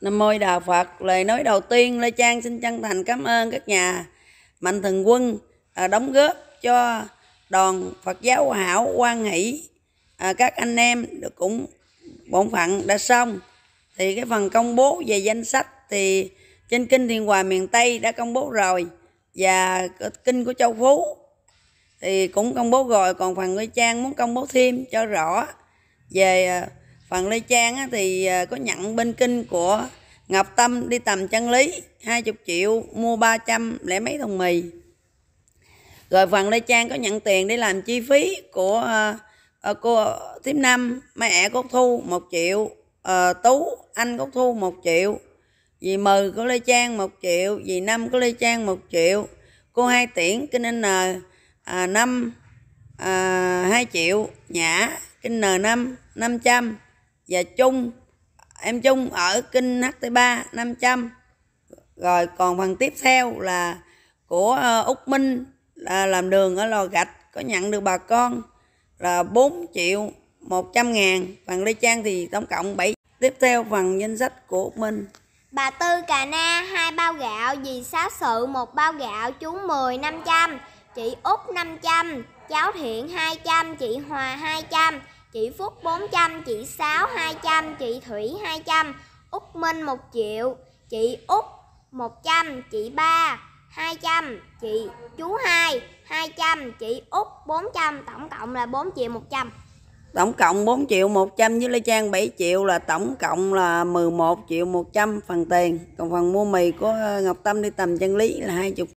Nam môi Đà Phật lời nói đầu tiên Lê Trang xin chân thành cảm ơn các nhà mạnh thường quân à, đóng góp cho đoàn Phật giáo Hảo quan hỷ à, các anh em được cũng bổn phận đã xong thì cái phần công bố về danh sách thì trên kinh thiên Hòa miền Tây đã công bố rồi và kinh của Châu Phú thì cũng công bố rồi còn phần Lê Trang muốn công bố thêm cho rõ về à, Phần Lê Trang thì à, có nhận bên kinh của Ngọc Tâm đi tầm chân lý 20 triệu mua 300 lẻ mấy thùng mì rồi Phần Lê Trang có nhận tiền để làm chi phí của uh, cô tiếp Năm mẹ Cốt Thu 1 triệu uh, Tú anh Cốt Thu 1 triệu dì Mừ của Lê Trang 1 triệu dì Năm của Lê Trang 1 triệu cô Hai Tiễn Kinh N uh, 5 uh, 2 triệu Nhã Kinh N5 500 và chung em chung ở kinh HT3 500 rồi còn phần tiếp theo là của ờ, Úc Minh là làm đường ở lò gạch có nhận được bà con là 4 triệu 100 ngàn phần Lê Trang thì tổng cộng 7 tiếp theo phần danh sách của Úc Minh Bà Tư Cà Na hai bao gạo, dì Xá Sự một bao gạo, chú Mười 500, chị Út 500, cháu Thiện 200, chị Hòa 200, Chị Phúc 400, chị Sáu 200, chị Thủy 200, Út Minh 1 triệu, chị Út 100, chị Ba 200, chị chú 2 200, chị Út 400, tổng cộng là 4 triệu 100. Tổng cộng 4 triệu 100 với Lê Trang 7 triệu là tổng cộng là 11 triệu 100 phần tiền. Còn phần mua mì của Ngọc Tâm đi tầm chân lý là 20